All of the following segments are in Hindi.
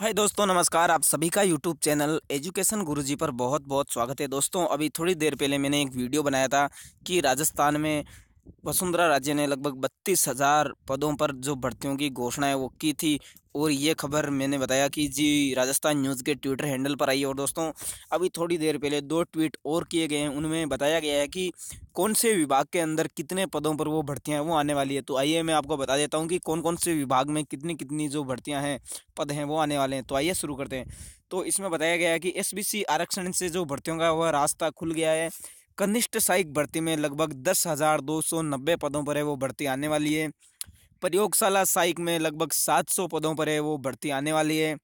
हाय दोस्तों नमस्कार आप सभी का यूट्यूब चैनल एजुकेशन गुरुजी पर बहुत बहुत स्वागत है दोस्तों अभी थोड़ी देर पहले मैंने एक वीडियो बनाया था कि राजस्थान में वसुंधरा राजे ने लगभग बत्तीस हज़ार पदों पर जो भर्तियों की घोषणा है वो की थी और ये खबर मैंने बताया कि जी राजस्थान न्यूज़ के ट्विटर हैंडल पर आई है और दोस्तों अभी थोड़ी देर पहले दो ट्वीट और किए गए हैं उनमें बताया गया है कि कौन से विभाग के अंदर कितने पदों पर वो भर्तियाँ वो आने वाली है तो आइए मैं आपको बता देता हूँ कि कौन कौन से विभाग में कितनी कितनी जो भर्तियाँ हैं पद हैं वो आने वाले हैं तो आइए शुरू करते हैं तो इसमें बताया गया है कि एस आरक्षण से जो भर्तियों का वह रास्ता खुल गया है कनिष्ठ सहायक भर्ती में लगभग दस हज़ार दो सौ नब्बे पदों पर है वो भर्ती आने वाली है प्रयोगशाला सहायक में लगभग सात सौ पदों पर है वो भर्ती आने वाली है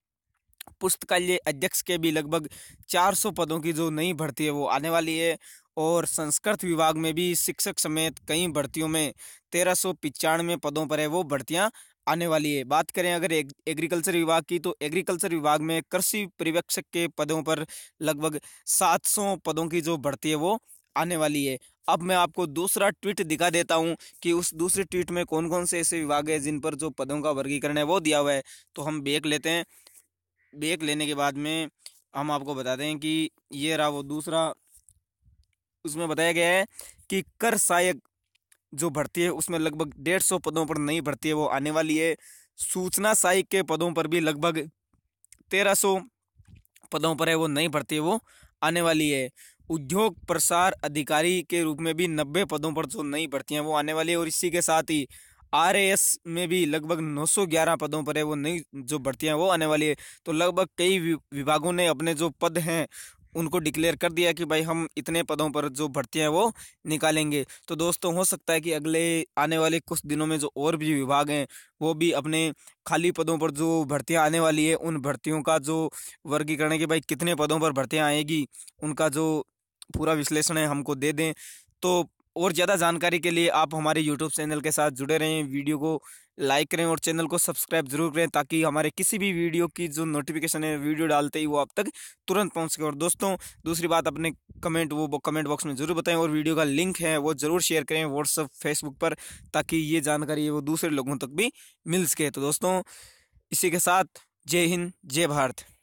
पुस्तकालय अध्यक्ष के भी लगभग चार सौ पदों की जो नई भर्ती है वो आने वाली है और संस्कृत विभाग में भी शिक्षक समेत कई भर्तियों में तेरह सौ पिचानवे पदों पर है वो भर्तियाँ आने वाली है बात करें अगर एग, एग्रीकल्चर विभाग की तो एग्रीकल्चर विभाग में कृषि पर्यवेक्षक के पदों पर लगभग 700 पदों की जो भर्ती है वो आने वाली है अब मैं आपको दूसरा ट्वीट दिखा देता हूँ कि उस दूसरे ट्वीट में कौन कौन से ऐसे विभाग है जिन पर जो पदों का वर्गीकरण है वो दिया हुआ है तो हम ब्रेक लेते हैं ब्रेक लेने के बाद में हम आपको बताते हैं कि ये रहा वो दूसरा उसमें बताया गया है कि कर सहायक जो भर्ती है उसमें लगभग डेढ़ सौ पदों पर नई भर्ती है वो आने वाली है सूचना सहायक के पदों पर भी लगभग तेरह सौ पदों पर है वो नई भर्ती है वो आने वाली है उद्योग प्रसार अधिकारी के रूप में भी नब्बे पदों पर जो तो नई भर्ती हैं वो आने वाली है और इसी के साथ ही आर में भी लगभग 911 पदों पर है वो नई जो भर्तियाँ वो आने वाली है तो लगभग कई विभागों ने अपने जो पद हैं उनको डिक्लेयर कर दिया कि भाई हम इतने पदों पर जो भर्तियाँ वो निकालेंगे तो दोस्तों हो सकता है कि अगले आने वाले कुछ दिनों में जो और भी विभाग हैं वो भी अपने खाली पदों पर जो भर्तियाँ आने वाली है उन भर्तियों का जो वर्गीकरण कि भाई कितने पदों पर भर्तियाँ आएगी उनका जो पूरा विश्लेषण है हमको दे दें तो और ज़्यादा जानकारी के लिए आप हमारे यूट्यूब चैनल के साथ जुड़े रहें वीडियो को लाइक करें और चैनल को सब्सक्राइब जरूर करें ताकि हमारे किसी भी वीडियो की जो नोटिफिकेशन है वीडियो डालते ही वो आप तक तुरंत पहुंच सके और दोस्तों दूसरी बात अपने कमेंट वो कमेंट बॉक्स में ज़रूर बताएं और वीडियो का लिंक है वो ज़रूर शेयर करें व्हाट्सअप फेसबुक पर ताकि ये जानकारी वो दूसरे लोगों तक भी मिल सके तो दोस्तों इसी के साथ जय हिंद जय भारत